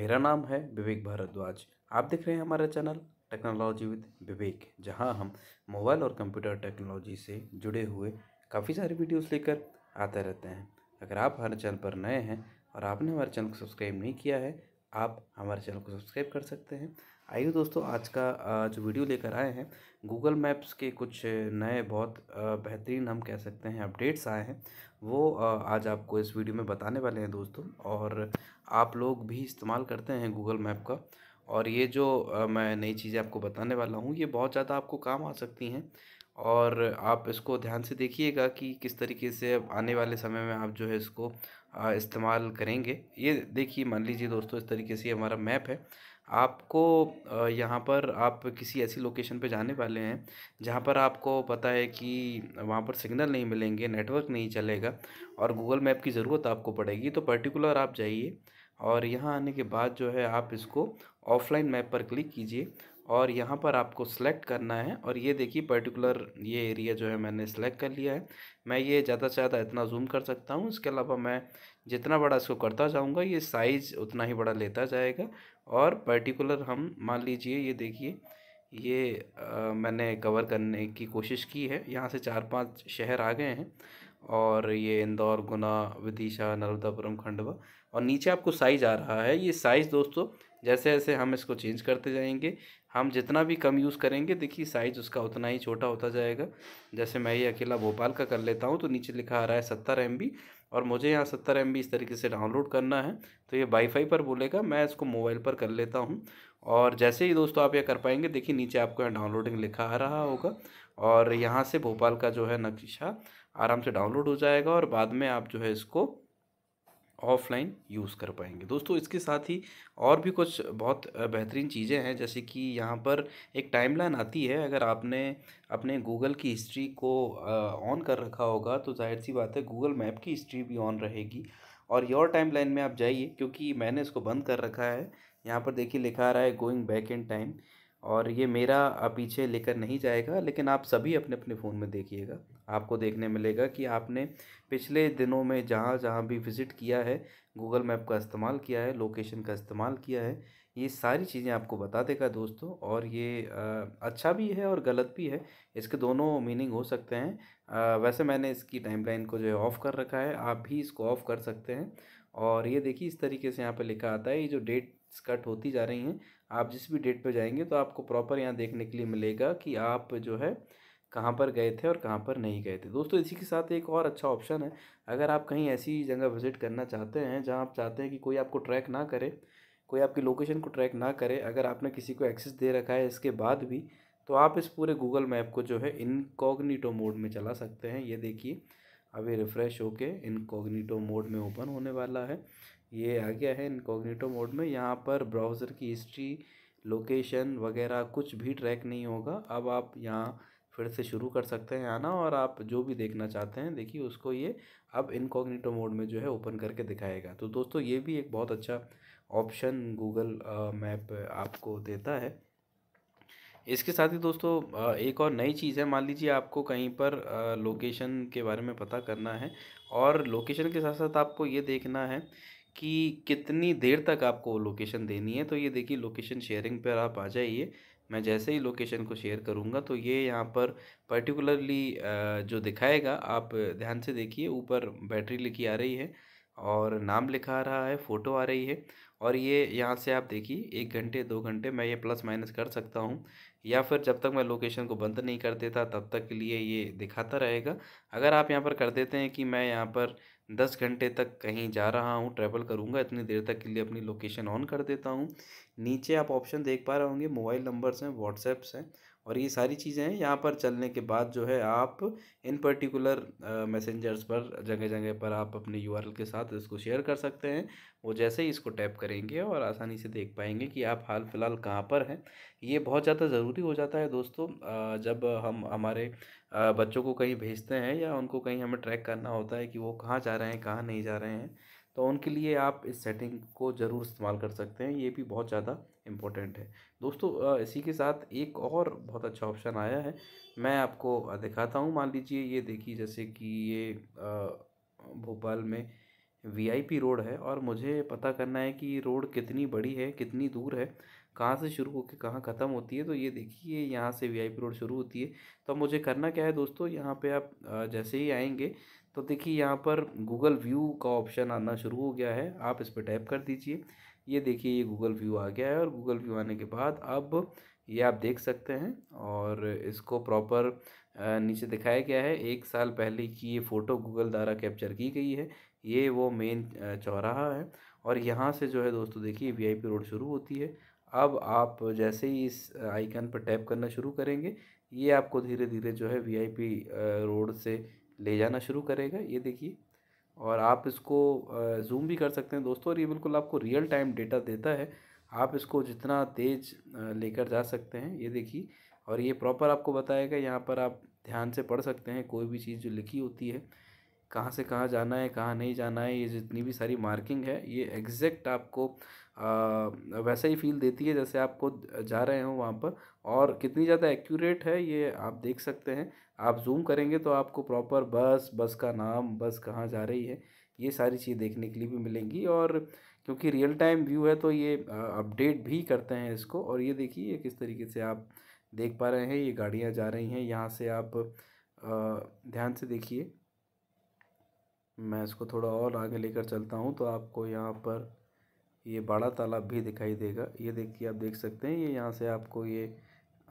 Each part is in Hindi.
मेरा नाम है विवेक भारद्वाज आप देख रहे हैं हमारा चैनल टेक्नोलॉजी विद विवेक जहां हम मोबाइल और कंप्यूटर टेक्नोलॉजी से जुड़े हुए काफ़ी सारे वीडियोस लेकर आते रहते हैं अगर आप हमारे चैनल पर नए हैं और आपने हमारे चैनल को सब्सक्राइब नहीं किया है आप हमारे चैनल को सब्सक्राइब कर सकते हैं आइए दोस्तों आज का जो वीडियो लेकर आए हैं गूगल मैप्स के कुछ नए बहुत बेहतरीन हम कह सकते हैं अपडेट्स आए हैं वो आज आपको इस वीडियो में बताने वाले हैं दोस्तों और आप लोग भी इस्तेमाल करते हैं गूगल मैप का और ये जो मैं नई चीज़ें आपको बताने वाला हूँ ये बहुत ज़्यादा आपको काम आ सकती हैं और आप इसको ध्यान से देखिएगा कि किस तरीके से आने वाले समय में आप जो है इसको इस्तेमाल करेंगे ये देखिए मान लीजिए दोस्तों इस तरीके से हमारा मैप है आपको यहाँ पर आप किसी ऐसी लोकेशन पे जाने वाले हैं जहाँ पर आपको पता है कि वहाँ पर सिग्नल नहीं मिलेंगे नेटवर्क नहीं चलेगा और गूगल मैप की ज़रूरत आपको पड़ेगी तो पर्टिकुलर आप जाइए और यहाँ आने के बाद जो है आप इसको ऑफलाइन मैप पर क्लिक कीजिए और यहाँ पर आपको सेलेक्ट करना है और ये देखिए पर्टिकुलर ये एरिया जो है मैंने सेलेक्ट कर लिया है मैं ये ज़्यादा से ज़्यादा इतना जूम कर सकता हूँ इसके अलावा मैं जितना बड़ा इसको करता जाऊँगा ये साइज़ उतना ही बड़ा लेता जाएगा और पर्टिकुलर हम मान लीजिए ये देखिए ये आ, मैंने कवर करने की कोशिश की है यहाँ से चार पाँच शहर आ गए हैं और ये इंदौर गुना विदिशा नर्मदापुरम खंडवा और नीचे आपको साइज़ आ रहा है ये साइज़ दोस्तों जैसे जैसे हम इसको चेंज करते जाएंगे हम जितना भी कम यूज़ करेंगे देखिए साइज़ उसका उतना ही छोटा होता जाएगा जैसे मैं ये अकेला भोपाल का कर लेता हूँ तो नीचे लिखा आ रहा है सत्तर एम और मुझे यहाँ सत्तर एम इस तरीके से डाउनलोड करना है तो ये वाईफाई पर बोलेगा मैं इसको मोबाइल पर कर लेता हूँ और जैसे ही दोस्तों आप ये कर पाएंगे देखिए नीचे आपको यहाँ डाउनलोडिंग लिखा आ रहा होगा और यहाँ से भोपाल का जो है नक्शा आराम से डाउनलोड हो जाएगा और बाद में आप जो है इसको ऑफलाइन यूज़ कर पाएंगे दोस्तों इसके साथ ही और भी कुछ बहुत बेहतरीन चीज़ें हैं जैसे कि यहाँ पर एक टाइमलाइन आती है अगर आपने अपने गूगल की हिस्ट्री को ऑन कर रखा होगा तो जाहिर सी बात है गूगल मैप की हिस्ट्री भी ऑन रहेगी और योर टाइम लाइन में आप जाइए क्योंकि मैंने इसको बंद कर रखा है यहाँ पर देखिए लिखा आ रहा है गोइंग बैक इन टाइम और ये मेरा पीछे लेकर नहीं जाएगा लेकिन आप सभी अपने अपने फ़ोन में देखिएगा आपको देखने मिलेगा कि आपने पिछले दिनों में जहाँ जहाँ भी विज़िट किया है गूगल मैप का इस्तेमाल किया है लोकेशन का इस्तेमाल किया है ये सारी चीज़ें आपको बता देगा दोस्तों और ये आ, अच्छा भी है और गलत भी है इसके दोनों मीनिंग हो सकते हैं आ, वैसे मैंने इसकी टाइमलाइन को जो है ऑफ़ कर रखा है आप भी इसको ऑफ़ कर सकते हैं और ये देखिए इस तरीके से यहाँ पर लिखा आता है ये जो डेट्स कट होती जा रही हैं आप जिस भी डेट पर जाएंगे तो आपको प्रॉपर यहाँ देखने के लिए मिलेगा कि आप जो है कहाँ पर गए थे और कहाँ पर नहीं गए थे दोस्तों इसी के साथ एक और अच्छा ऑप्शन है अगर आप कहीं ऐसी जगह विज़िट करना चाहते हैं जहाँ आप चाहते हैं कि कोई आपको ट्रैक ना करे कोई आपकी लोकेशन को ट्रैक ना करे अगर आपने किसी को एक्सेस दे रखा है इसके बाद भी तो आप इस पूरे गूगल मैप को जो है इनकॉग्निटो मोड में चला सकते हैं ये देखिए अभी रिफ़्रेश होके इनकॉग्निटो मोड में ओपन होने वाला है ये आ गया है इनकॉग्निटो मोड में यहाँ पर ब्राउज़र की हिस्ट्री लोकेशन वगैरह कुछ भी ट्रैक नहीं होगा अब आप यहाँ फिर से शुरू कर सकते हैं आना और आप जो भी देखना चाहते हैं देखिए उसको ये अब इनकॉग्निटो मोड में जो है ओपन करके दिखाएगा तो दोस्तों ये भी एक बहुत अच्छा ऑप्शन गूगल मैप आपको देता है इसके साथ ही दोस्तों एक और नई चीज़ है मान लीजिए आपको कहीं पर लोकेशन के बारे में पता करना है और लोकेशन के साथ साथ आपको ये देखना है कि कितनी देर तक आपको लोकेशन देनी है तो ये देखिए लोकेशन शेयरिंग पर आप आ जाइए मैं जैसे ही लोकेशन को शेयर करूँगा तो ये यहाँ पर पर्टिकुलरली जो दिखाएगा आप ध्यान से देखिए ऊपर बैटरी लिखी आ रही है और नाम लिखा आ रहा है फ़ोटो आ रही है और ये यहाँ से आप देखिए एक घंटे दो घंटे मैं ये प्लस माइनस कर सकता हूँ या फिर जब तक मैं लोकेशन को बंद नहीं कर देता तब तक के लिए ये दिखाता रहेगा अगर आप यहाँ पर कर देते हैं कि मैं यहाँ पर दस घंटे तक कहीं जा रहा हूँ ट्रैवल करूँगा इतनी देर तक के लिए अपनी लोकेशन ऑन कर देता हूँ नीचे आप ऑप्शन देख पा रहे होंगे मोबाइल नंबर्स हैं व्हाट्सएप्स हैं और ये सारी चीज़ें हैं यहाँ पर चलने के बाद जो है आप इन पर्टिकुलर मैसेंजर्स पर जगह जगह पर आप अपने यू के साथ इसको शेयर कर सकते हैं वो जैसे ही इसको टैप करेंगे और आसानी से देख पाएंगे कि आप हाल फिलहाल कहाँ पर हैं ये बहुत ज़्यादा ज़रूरी हो जाता है दोस्तों जब हम हमारे बच्चों को कहीं भेजते हैं या उनको कहीं हमें ट्रैक करना होता है कि वो कहाँ जा रहे हैं कहाँ नहीं जा रहे हैं तो उनके लिए आप इस सेटिंग को ज़रूर इस्तेमाल कर सकते हैं ये भी बहुत ज़्यादा इम्पोर्टेंट है दोस्तों इसी के साथ एक और बहुत अच्छा ऑप्शन आया है मैं आपको दिखाता हूँ मान लीजिए ये देखिए जैसे कि ये भोपाल में वीआईपी रोड है और मुझे पता करना है कि रोड कितनी बड़ी है कितनी दूर है कहाँ से शुरू होकर कहाँ ख़त्म होती है तो ये देखिए यहाँ से वी आई पी रोड शुरू होती है तो मुझे करना क्या है दोस्तों यहाँ पर आप जैसे ही आएंगे तो देखिए यहाँ पर गूगल व्यू का ऑप्शन आना शुरू हो गया है आप इस पर टाइप कर दीजिए ये देखिए ये गूगल व्यू आ गया है और गूगल व्यू आने के बाद अब ये आप देख सकते हैं और इसको प्रॉपर नीचे दिखाया गया है एक साल पहले की ये फ़ोटो गूगल द्वारा कैप्चर की गई है ये वो मेन चौराहा है और यहाँ से जो है दोस्तों देखिए वी आई पी रोड शुरू होती है अब आप जैसे ही इस आइकन पर टैप करना शुरू करेंगे ये आपको धीरे धीरे जो है वीआईपी रोड से ले जाना शुरू करेगा ये देखिए और आप इसको जूम भी कर सकते हैं दोस्तों और ये बिल्कुल आपको रियल टाइम डेटा देता है आप इसको जितना तेज लेकर जा सकते हैं ये देखिए और ये प्रॉपर आपको बताएगा यहाँ पर आप ध्यान से पढ़ सकते हैं कोई भी चीज़ जो लिखी होती है कहाँ से कहाँ जाना है कहाँ नहीं जाना है ये जितनी भी सारी मार्किंग है ये एग्जैक्ट आपको वैसा ही फील देती है जैसे आपको जा रहे हो वहाँ पर और कितनी ज़्यादा एक्यूरेट है ये आप देख सकते हैं आप जूम करेंगे तो आपको प्रॉपर बस बस का नाम बस कहाँ जा रही है ये सारी चीज़ देखने के लिए भी मिलेंगी और क्योंकि रियल टाइम व्यू है तो ये अपडेट भी करते हैं इसको और ये देखिए किस तरीके से आप देख पा रहे हैं ये गाड़ियाँ जा रही हैं यहाँ से आप ध्यान से देखिए मैं इसको थोड़ा और आगे लेकर चलता हूँ तो आपको यहाँ पर ये बड़ा तालाब भी दिखाई देगा ये देखिए आप देख सकते हैं ये यहाँ से आपको ये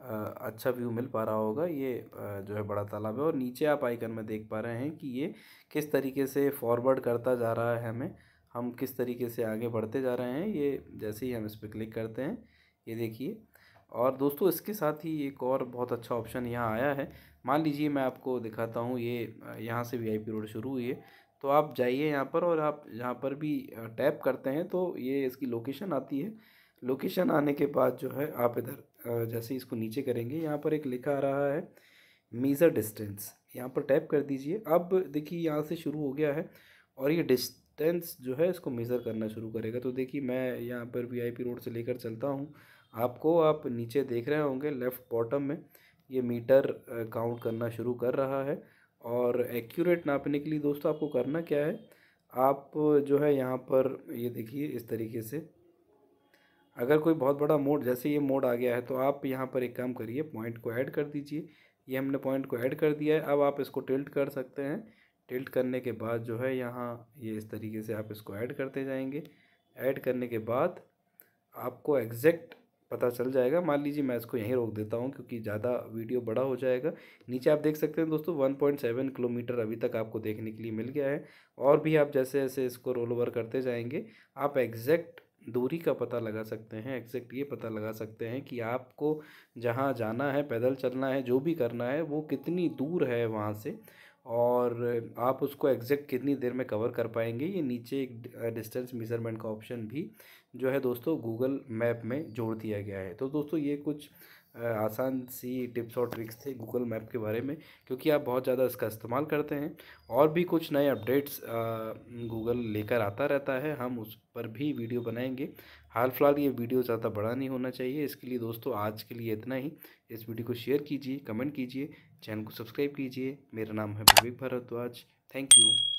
अच्छा व्यू मिल पा रहा होगा ये जो है बड़ा तालाब है और नीचे आप आइकन में देख पा रहे हैं कि ये किस तरीके से फॉरवर्ड करता जा रहा है हमें हम किस तरीके से आगे बढ़ते जा रहे हैं ये जैसे ही हम इस पर क्लिक करते हैं ये देखिए और दोस्तों इसके साथ ही एक और बहुत अच्छा ऑप्शन यहाँ आया है मान लीजिए मैं आपको दिखाता हूँ ये यहाँ से वी आई पी रोड शुरू हुई है तो आप जाइए यहाँ पर और आप यहाँ पर भी टैप करते हैं तो ये इसकी लोकेशन आती है लोकेशन आने के बाद जो है आप इधर जैसे इसको नीचे करेंगे यहाँ पर एक लिखा आ रहा है मीज़र डिस्टेंस यहाँ पर टैप कर दीजिए अब देखिए यहाँ से शुरू हो गया है और ये डिस्टेंस जो है इसको मेज़र करना शुरू करेगा तो देखिए मैं यहाँ पर वीआईपी रोड से लेकर चलता हूँ आपको आप नीचे देख रहे होंगे लेफ़्ट बॉटम में ये मीटर काउंट करना शुरू कर रहा है और एक्यूरेट नापने के लिए दोस्तों आपको करना क्या है आप जो है यहाँ पर ये देखिए इस तरीके से अगर कोई बहुत बड़ा मोड जैसे ये मोड आ गया है तो आप यहाँ पर एक काम करिए पॉइंट को ऐड कर दीजिए ये हमने पॉइंट को ऐड कर दिया है अब आप इसको टिल्ट कर सकते हैं टिल्ट करने के बाद जो है यहाँ ये इस तरीके से आप इसको ऐड करते जाएंगे ऐड करने के बाद आपको एग्जैक्ट पता चल जाएगा मान लीजिए मैं इसको यहीं रोक देता हूँ क्योंकि ज़्यादा वीडियो बड़ा हो जाएगा नीचे आप देख सकते हैं दोस्तों 1.7 किलोमीटर अभी तक आपको देखने के लिए मिल गया है और भी आप जैसे जैसे इसको रोल ओवर करते जाएंगे आप एग्जैक्ट दूरी का पता लगा सकते हैं एग्जैक्ट ये पता लगा सकते हैं कि आपको जहाँ जाना है पैदल चलना है जो भी करना है वो कितनी दूर है वहाँ से और आप उसको एग्जैक्ट कितनी देर में कवर कर पाएंगे ये नीचे एक डिस्टेंस मेजरमेंट का ऑप्शन भी जो है दोस्तों गूगल मैप में जोड़ दिया गया है तो दोस्तों ये कुछ आसान सी टिप्स और ट्रिक्स थे गूगल मैप के बारे में क्योंकि आप बहुत ज़्यादा इसका इस्तेमाल करते हैं और भी कुछ नए अपडेट्स गूगल लेकर आता रहता है हम उस पर भी वीडियो बनाएंगे हाल फिलहाल ये वीडियो ज़्यादा बड़ा नहीं होना चाहिए इसके लिए दोस्तों आज के लिए इतना ही इस वीडियो को शेयर कीजिए कमेंट कीजिए चैनल को सब्सक्राइब कीजिए मेरा नाम है विवेक भारद्वाज थैंक यू